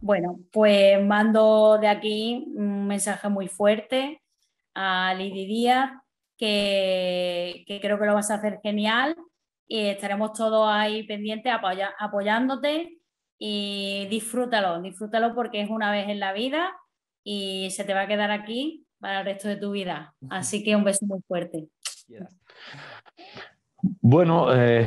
Bueno, pues mando de aquí un mensaje muy fuerte a Lidi Díaz, que, creo que lo vas a hacer genial y estaremos todos ahí pendientes apoyándote y disfrútalo, disfrútalo porque es una vez en la vida y se te va a quedar aquí para el resto de tu vida. Así que un beso muy fuerte. Bueno, eh,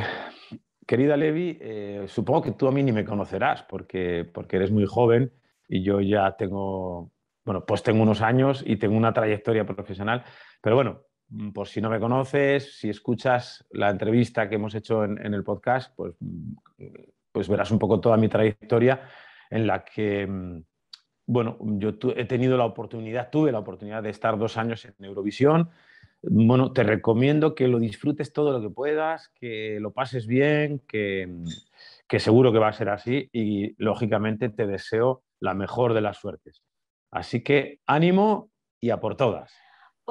Querida Levi, eh, supongo que tú a mí ni me conocerás porque, porque eres muy joven y yo ya tengo, bueno, pues tengo unos años y tengo una trayectoria profesional, pero bueno, mm, por si no me conoces, si escuchas la entrevista que hemos hecho en, el podcast, pues, mm, pues verás un poco toda mi trayectoria en la que, mm, bueno, yo he tenido la oportunidad, tuve la oportunidad de estar dos años en Eurovisión, bueno, te recomiendo que lo disfrutes todo lo que puedas, que lo pases bien, mm, que, seguro que va a ser así y lógicamente te deseo la mejor de las suertes. Así que ánimo y a por todas.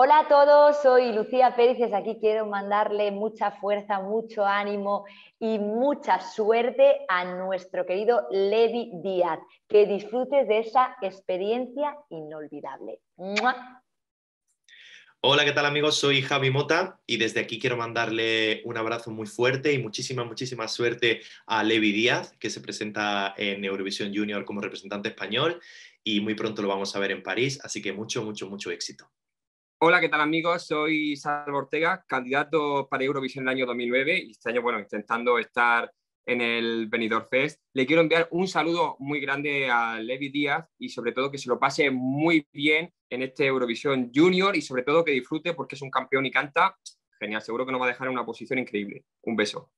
Hola a todos, soy Lucía Pérez aquí quiero mandarle mucha fuerza, mucho ánimo y mucha suerte a nuestro querido Levi Díaz. Que disfrutes de esa experiencia inolvidable. Hola, ¿qué tal amigos? Soy Javi Mota y desde aquí quiero mandarle un abrazo muy fuerte y muchísima, muchísima suerte a Levi Díaz, que se presenta en Eurovisión Junior como representante español y muy pronto lo vamos a ver en París, así que mucho, mucho, mucho éxito. Hola, ¿qué tal amigos? Soy Salvo Ortega, candidato para Eurovisión el año 2009 y este año, bueno, intentando estar en el Benidorm Fest. Le quiero enviar un saludo muy grande a Levi Díaz y sobre todo que se lo pase muy bien en este Eurovisión Junior y sobre todo que disfrute porque es un campeón y canta. Genial, seguro que nos va a dejar en una posición increíble. Un beso.